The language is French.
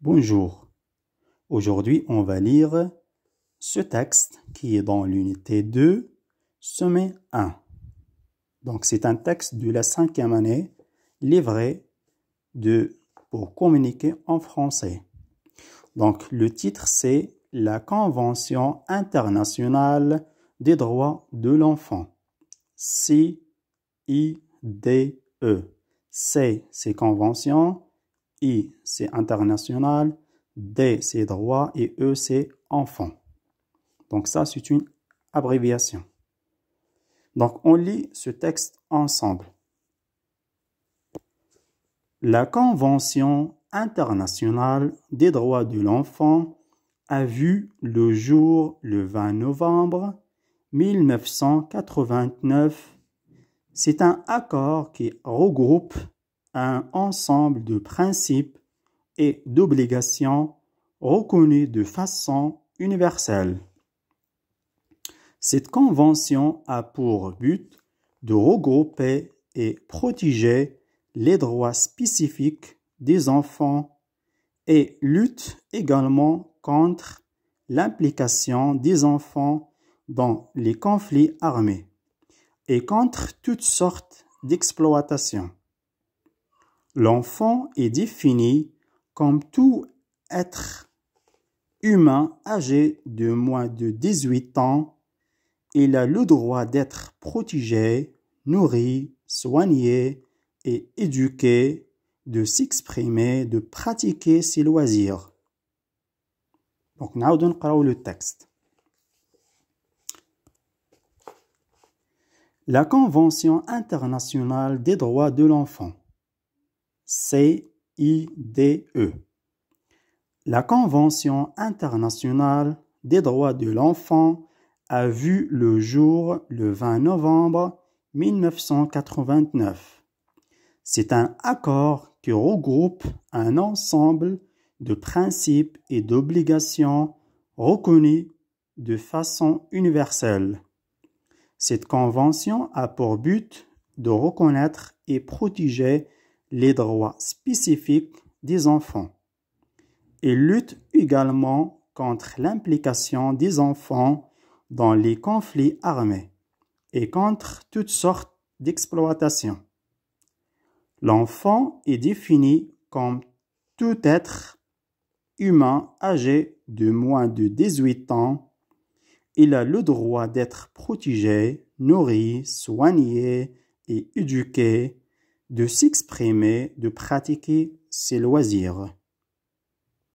Bonjour. Aujourd'hui, on va lire ce texte qui est dans l'unité 2, sommet 1. Donc, c'est un texte de la cinquième année, livré de, pour communiquer en français. Donc, le titre, c'est La Convention internationale des droits de l'enfant. ». D E. c'est conventions. I, c'est international. D, c'est droit. Et E, c'est enfant. Donc ça, c'est une abréviation. Donc on lit ce texte ensemble. La Convention internationale des droits de l'enfant a vu le jour le 20 novembre 1989. C'est un accord qui regroupe un ensemble de principes et d'obligations reconnus de façon universelle. Cette convention a pour but de regrouper et protéger les droits spécifiques des enfants et lutte également contre l'implication des enfants dans les conflits armés et contre toutes sortes d'exploitations. L'enfant est défini comme tout être humain âgé de moins de 18 ans. Il a le droit d'être protégé, nourri, soigné et éduqué, de s'exprimer, de pratiquer ses loisirs. Donc, nous allons le texte. La Convention internationale des droits de l'enfant. CIDE. La Convention internationale des droits de l'enfant a vu le jour le 20 novembre 1989. C'est un accord qui regroupe un ensemble de principes et d'obligations reconnus de façon universelle. Cette convention a pour but de reconnaître et protéger les droits spécifiques des enfants. Il lutte également contre l'implication des enfants dans les conflits armés et contre toutes sortes d'exploitations. L'enfant est défini comme tout être humain âgé de moins de 18 ans. Il a le droit d'être protégé, nourri, soigné et éduqué de s'exprimer, de pratiquer ses loisirs.